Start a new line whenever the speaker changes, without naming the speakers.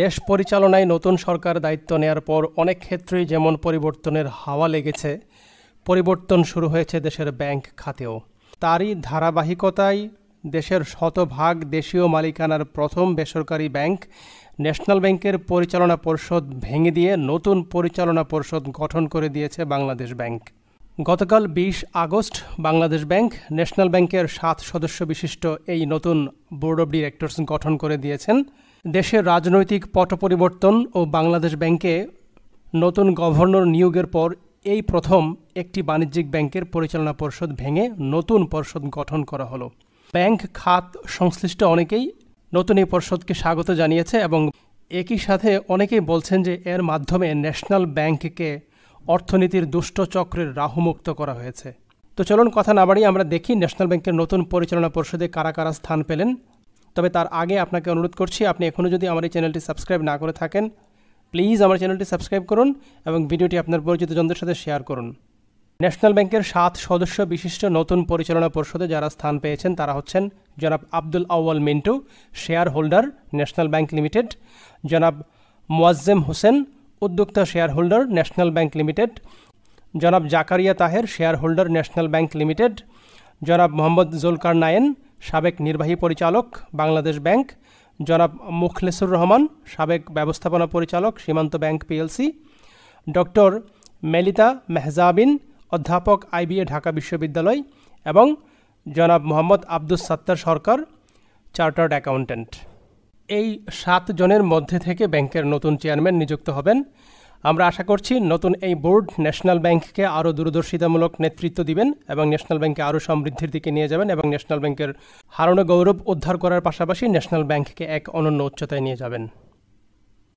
দেশ পরিচালনায় নতুন সরকার দায়িত্ব নেয়ার পর অনেক ক্ষেত্রেই যেমন পরিবর্তনের হাওয়া লেগেছে পরিবর্তন শুরু হয়েছে দেশের ব্যাংক খাতেও তারই ধারাবাহিকতায় দেশের শতভাগ দেশীয় মালিকানার প্রথম বেসরকারি ব্যাংক ন্যাশনাল ব্যাংকের পরিচালনা পর্ষদ ভেঙে দিয়ে নতুন পরিচালনা পর্ষদ গঠন করে দিয়েছে বাংলাদেশ ব্যাংক গতকাল বিশ আগস্ট বাংলাদেশ ব্যাংক ন্যাশনাল ব্যাংকের সাত সদস্য বিশিষ্ট এই নতুন বোর্ড অব ডিরেক্টরস গঠন করে দিয়েছেন দেশের রাজনৈতিক পট পরিবর্তন ও বাংলাদেশ ব্যাংকে নতুন গভর্নর নিয়োগের পর এই প্রথম একটি বাণিজ্যিক ব্যাংকের পরিচালনা পর্ষদ ভেঙে নতুন পর্ষদ গঠন করা হলো ব্যাংক খাত সংশ্লিষ্ট অনেকেই নতুন এই পর্ষদকে স্বাগত জানিয়েছে এবং একই সাথে অনেকেই বলছেন যে এর মাধ্যমে ন্যাশনাল ব্যাংককে অর্থনীতির দুষ্ট চক্রের রাহুমুক্ত করা হয়েছে তো চলুন কথা না বাড়িয়ে আমরা দেখি ন্যাশনাল ব্যাংকের নতুন পরিচালনা পর্ষদে কারা কারা স্থান পেলেন তবে তার আগে আপনাকে অনুরোধ করছি আপনি এখনও যদি আমার এই চ্যানেলটি সাবস্ক্রাইব না করে থাকেন প্লিজ আমার চ্যানেলটি সাবস্ক্রাইব করুন এবং ভিডিওটি আপনার পরিচিতজনদের সাথে শেয়ার করুন ন্যাশনাল ব্যাংকের সাত সদস্য বিশিষ্ট নতুন পরিচালনা পর্ষদে যারা স্থান পেয়েছেন তারা হচ্ছেন জনাব Abdul Awal Mintu shareholder National Bank Limited জনাব মোয়াজ্জেম হোসেন উদ্যোক্তা shareholder National Bank Limited জনাব Zakaria Taher shareholder National Bank Limited জনাব মোহাম্মদ জোলকার নায়েন সাবেক নির্বাহী পরিচালক বাংলাদেশ ব্যাংক জনাব মুখলেসুর রহমান সাবেক ব্যবস্থাপনা পরিচালক Shimanto bank PLC doctor Melita Mehzabin অধ্যাপক আইবিএ ঢাকা বিশ্ববিদ্যালয় এবং জনাব মোহাম্মদ আব্দুস সাত্তার সরকার চার্টার্ড অ্যাকাউন্ট্যান্ট এই সাত জনের মধ্যে থেকে ব্যাংকের নতুন চেয়ারম্যান নিযুক্ত হবেন আমরা আশা করছি নতুন এই বোর্ড ন্যাশনাল ব্যাংককে আরও দূরদর্শিতামূলক নেতৃত্ব দিবেন এবং ন্যাশনাল ব্যাংককে আরও সমৃদ্ধির দিকে নিয়ে যাবেন এবং ন্যাশনাল ব্যাংকের হারানো গৌরব উদ্ধার করার পাশাপাশি ন্যাশনাল ব্যাংককে এক অনন্য উচ্চতায় নিয়ে যাবেন